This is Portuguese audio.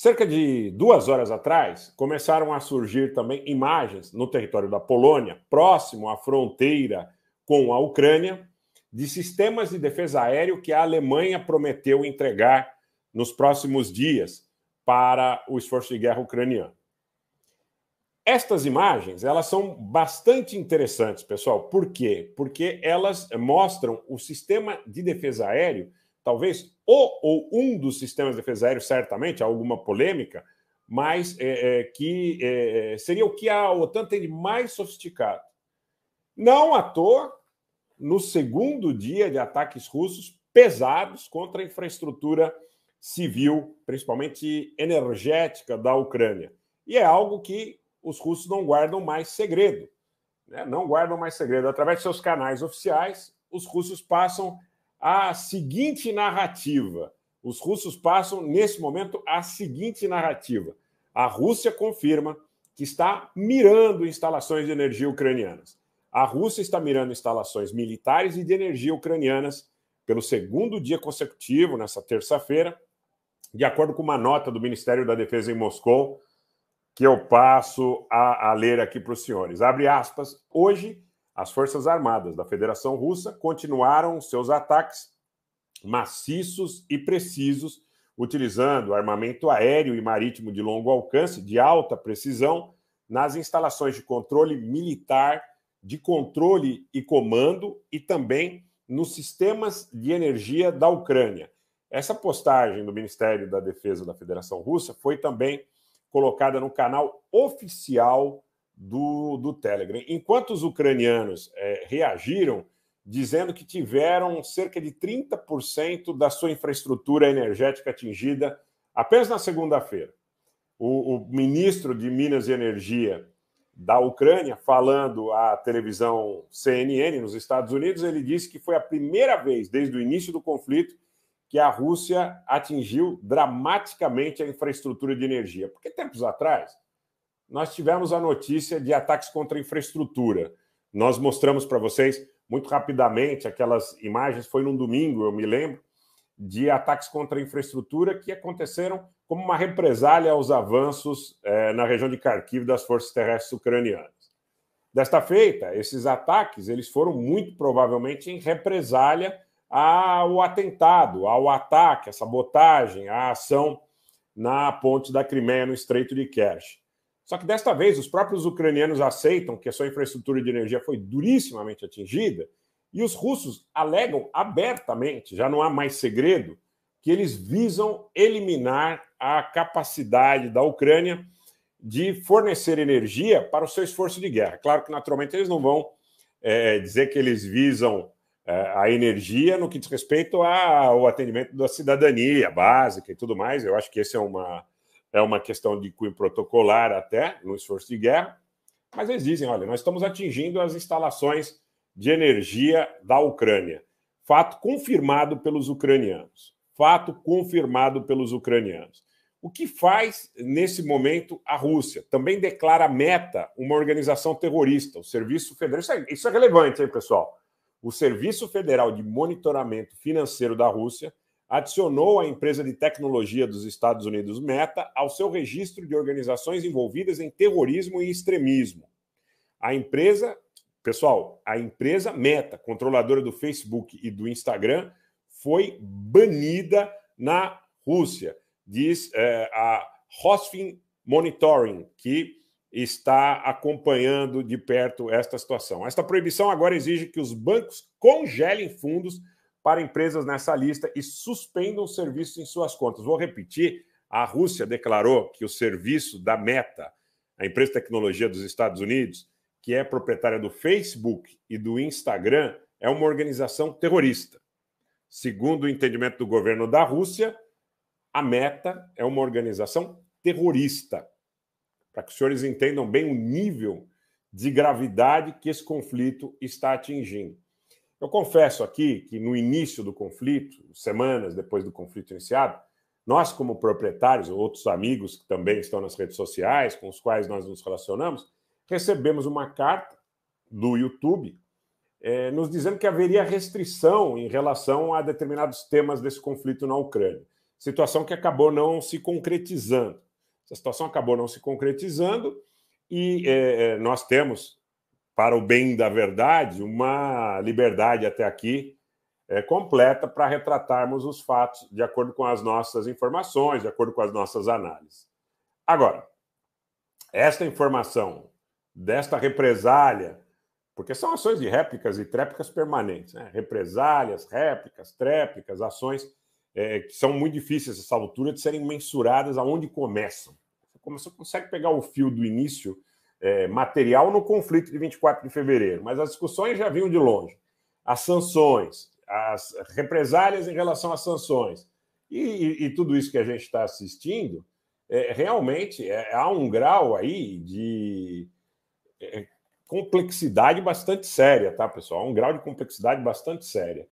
Cerca de duas horas atrás, começaram a surgir também imagens no território da Polônia, próximo à fronteira com a Ucrânia, de sistemas de defesa aéreo que a Alemanha prometeu entregar nos próximos dias para o esforço de guerra ucraniano. Estas imagens, elas são bastante interessantes, pessoal. Por quê? Porque elas mostram o sistema de defesa aéreo talvez, o ou um dos sistemas de defesa aérea, certamente, há alguma polêmica, mas é, é, que é, seria o que a OTAN tem de mais sofisticado. Não à toa, no segundo dia de ataques russos pesados contra a infraestrutura civil, principalmente energética da Ucrânia. E é algo que os russos não guardam mais segredo. Né? Não guardam mais segredo. Através de seus canais oficiais, os russos passam a seguinte narrativa. Os russos passam, nesse momento, a seguinte narrativa. A Rússia confirma que está mirando instalações de energia ucranianas. A Rússia está mirando instalações militares e de energia ucranianas pelo segundo dia consecutivo, nessa terça-feira, de acordo com uma nota do Ministério da Defesa em Moscou, que eu passo a, a ler aqui para os senhores. Abre aspas. Hoje as Forças Armadas da Federação Russa continuaram seus ataques maciços e precisos, utilizando armamento aéreo e marítimo de longo alcance, de alta precisão, nas instalações de controle militar, de controle e comando e também nos sistemas de energia da Ucrânia. Essa postagem do Ministério da Defesa da Federação Russa foi também colocada no canal oficial do, do Telegram. Enquanto os ucranianos é, reagiram, dizendo que tiveram cerca de 30% da sua infraestrutura energética atingida apenas na segunda-feira. O, o, ministro de Minas e Energia da Ucrânia, falando à televisão CNN nos Estados Unidos, ele disse que foi a primeira vez desde o início do conflito que a Rússia atingiu dramaticamente a infraestrutura de energia. Porque tempos atrás, nós tivemos a notícia de ataques contra infraestrutura. Nós mostramos para vocês muito rapidamente aquelas imagens, foi num domingo, eu me lembro, de ataques contra infraestrutura que aconteceram como uma represália aos avanços é, na região de Kharkiv das forças terrestres ucranianas. Desta feita, esses ataques eles foram muito provavelmente em represália ao atentado, ao ataque, à sabotagem, à ação na ponte da Crimeia, no Estreito de Kerch. Só que desta vez os próprios ucranianos aceitam que a sua infraestrutura de energia foi durissimamente atingida e os russos alegam abertamente, já não há mais segredo, que eles visam eliminar a capacidade da Ucrânia de fornecer energia para o seu esforço de guerra. Claro que, naturalmente, eles não vão é, dizer que eles visam é, a energia no que diz respeito ao atendimento da cidadania básica e tudo mais. Eu acho que esse é uma é uma questão de cunho protocolar até, no esforço de guerra, mas eles dizem, olha, nós estamos atingindo as instalações de energia da Ucrânia. Fato confirmado pelos ucranianos. Fato confirmado pelos ucranianos. O que faz nesse momento a Rússia? Também declara meta uma organização terrorista, o Serviço Federal. Isso é, isso é relevante, hein, pessoal? O Serviço Federal de Monitoramento Financeiro da Rússia adicionou a empresa de tecnologia dos Estados Unidos, Meta, ao seu registro de organizações envolvidas em terrorismo e extremismo. A empresa, pessoal, a empresa Meta, controladora do Facebook e do Instagram, foi banida na Rússia, diz é, a Rosfin Monitoring, que está acompanhando de perto esta situação. Esta proibição agora exige que os bancos congelem fundos para empresas nessa lista e suspendam o serviço em suas contas. Vou repetir: a Rússia declarou que o serviço da Meta, a empresa de tecnologia dos Estados Unidos, que é proprietária do Facebook e do Instagram, é uma organização terrorista. Segundo o entendimento do governo da Rússia, a Meta é uma organização terrorista. Para que os senhores entendam bem o nível de gravidade que esse conflito está atingindo. Eu confesso aqui que no início do conflito, semanas depois do conflito iniciado, nós, como proprietários, outros amigos que também estão nas redes sociais, com os quais nós nos relacionamos, recebemos uma carta do YouTube é, nos dizendo que haveria restrição em relação a determinados temas desse conflito na Ucrânia. Situação que acabou não se concretizando. Essa situação acabou não se concretizando e é, é, nós temos para o bem da verdade, uma liberdade até aqui é, completa para retratarmos os fatos de acordo com as nossas informações, de acordo com as nossas análises. Agora, esta informação desta represália, porque são ações de réplicas e tréplicas permanentes, né? represálias, réplicas, tréplicas, ações é, que são muito difíceis a essa altura de serem mensuradas aonde começam. Como você consegue pegar o fio do início é, material no conflito de 24 de fevereiro, mas as discussões já vinham de longe. As sanções, as represálias em relação às sanções e, e, e tudo isso que a gente está assistindo, é, realmente é, há um grau aí de é, complexidade bastante séria, tá, pessoal? Um grau de complexidade bastante séria.